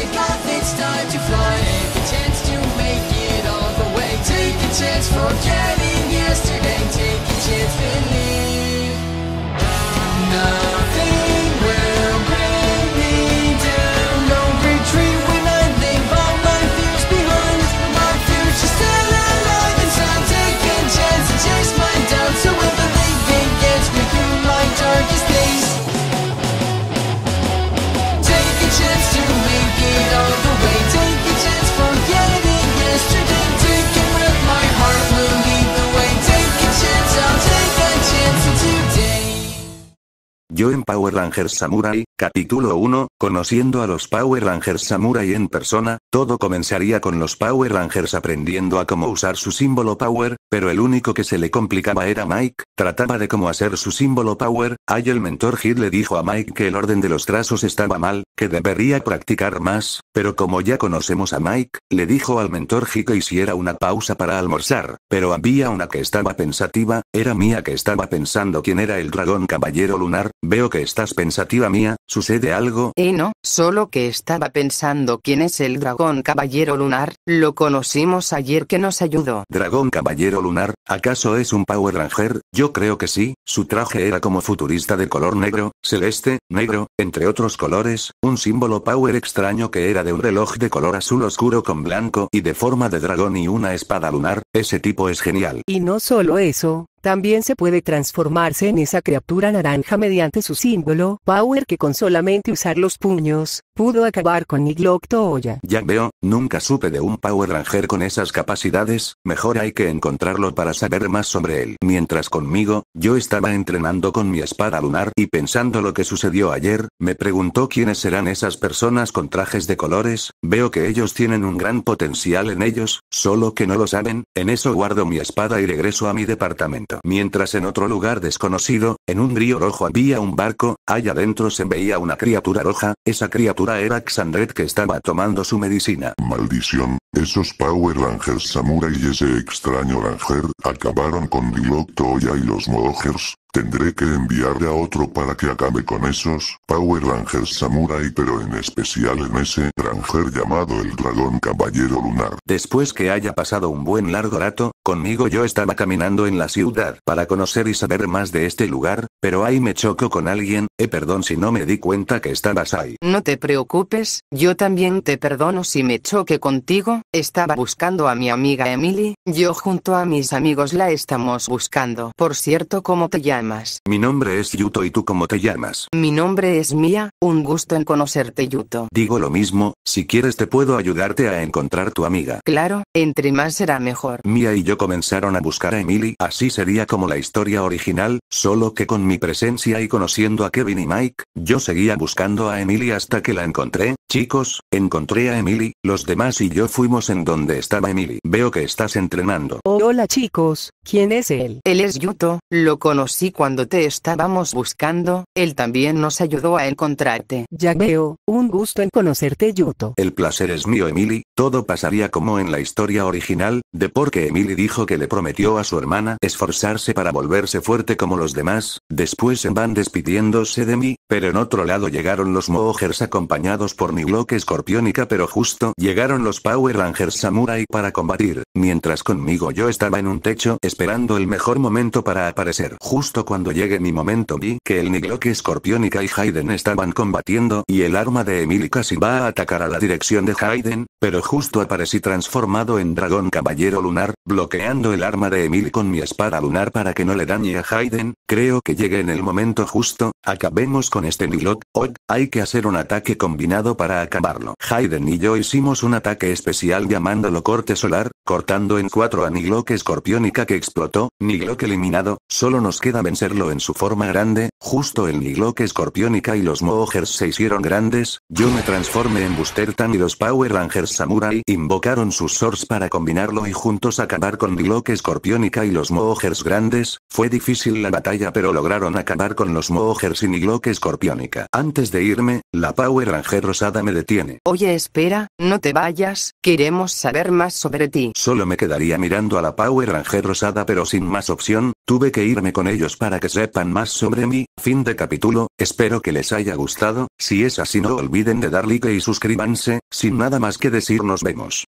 take life, it's time to fly. Take a chance to make it all the way. Take a chance forgetting yesterday. Take a chance believing. Yo en Power Rangers Samurai, capítulo 1, conociendo a los Power Rangers Samurai en persona, todo comenzaría con los Power Rangers aprendiendo a cómo usar su símbolo Power, pero el único que se le complicaba era Mike, trataba de cómo hacer su símbolo power, ahí el mentor Hit le dijo a Mike que el orden de los trazos estaba mal, que debería practicar más, pero como ya conocemos a Mike, le dijo al mentor Hit que hiciera una pausa para almorzar, pero había una que estaba pensativa, era Mía que estaba pensando quién era el dragón caballero lunar, veo que estás pensativa Mía, ¿sucede algo? Eh no, solo que estaba pensando quién es el dragón caballero lunar, lo conocimos ayer que nos ayudó. Dragón caballero lunar, ¿acaso es un Power Ranger? Yo creo que sí, su traje era como futurista de color negro, celeste, negro, entre otros colores, un símbolo Power extraño que era de un reloj de color azul oscuro con blanco y de forma de dragón y una espada lunar, ese tipo es genial. Y no solo eso, también se puede transformarse en esa criatura naranja mediante su símbolo, Power que con solamente usar los puños, pudo acabar con Niglock Toya. Ya veo, nunca supe de un Power Ranger con esas capacidades, mejor hay que encontrarlo para saber más sobre él. Mientras conmigo, yo estaba entrenando con mi espada lunar y pensando lo que sucedió ayer, me preguntó quiénes serán esas personas con trajes de colores, veo que ellos tienen un gran potencial en ellos, solo que no lo saben, en eso guardo mi espada y regreso a mi departamento. Mientras en otro lugar desconocido, en un río rojo había un barco, allá adentro se veía una criatura roja, esa criatura era Xandret que estaba tomando su medicina. Maldición, esos Power Rangers Samurai y ese extraño Ranger, acabaron con Dilok Toya y los Mohers, Tendré que enviarle a otro para que acabe con esos Power Rangers Samurai pero en especial en ese Ranger llamado el Dragón Caballero Lunar. Después que haya pasado un buen largo rato, conmigo yo estaba caminando en la ciudad para conocer y saber más de este lugar, pero ahí me choco con alguien, eh perdón si no me di cuenta que estabas ahí. No te preocupes, yo también te perdono si me choque contigo, estaba buscando a mi amiga Emily, yo junto a mis amigos la estamos buscando. Por cierto, ¿cómo te llamas? Mi nombre es Yuto y tú cómo te llamas. Mi nombre es Mia, un gusto en conocerte Yuto. Digo lo mismo, si quieres te puedo ayudarte a encontrar tu amiga. Claro, entre más será mejor. Mia y yo comenzaron a buscar a Emily, así sería como la historia original, solo que con mi presencia y conociendo a Kevin y Mike, yo seguía buscando a Emily hasta que la encontré, chicos, encontré a Emily, los demás y yo fuimos en donde estaba Emily. Veo que estás entrenando. Oh, hola chicos, ¿quién es él? Él es Yuto, lo conocí cuando te estábamos buscando, él también nos ayudó a encontrarte. Ya veo, un gusto en conocerte Yuto. El placer es mío Emily, todo pasaría como en la historia original, de porque Emily dijo que le prometió a su hermana esforzarse para volverse fuerte como los demás, Después se van despidiéndose de mí, pero en otro lado llegaron los Moogers acompañados por Niglok Escorpiónica pero justo llegaron los Power Rangers Samurai para combatir, mientras conmigo yo estaba en un techo esperando el mejor momento para aparecer. Justo cuando llegue mi momento vi que el Niglock Escorpiónica y Hayden estaban combatiendo y el arma de Emily casi va a atacar a la dirección de Hayden, pero justo aparecí transformado en dragón caballero lunar, bloqueando el arma de Emil con mi espada lunar para que no le dañe a Hayden, creo que llegue en el momento justo, acabemos con con nilok este hoy, hay que hacer un ataque combinado para acabarlo. Hayden y yo hicimos un ataque especial llamándolo corte solar, cortando en cuatro a Niglock escorpiónica que explotó, Niglock eliminado, solo nos queda vencerlo en su forma grande, justo el Niglock escorpiónica y los Moogers se hicieron grandes, yo me transformé en Buster Tan y los Power Rangers Samurai invocaron sus swords para combinarlo y juntos acabar con nilok escorpiónica y los Moogers grandes, fue difícil la batalla pero lograron acabar con los Moogers y Niglock escorpiónica antes de irme, la Power Ranger rosada me detiene. Oye espera, no te vayas, queremos saber más sobre ti. Solo me quedaría mirando a la Power Ranger rosada pero sin más opción, tuve que irme con ellos para que sepan más sobre mí. Fin de capítulo, espero que les haya gustado, si es así no olviden de dar like y suscríbanse, sin nada más que decir nos vemos.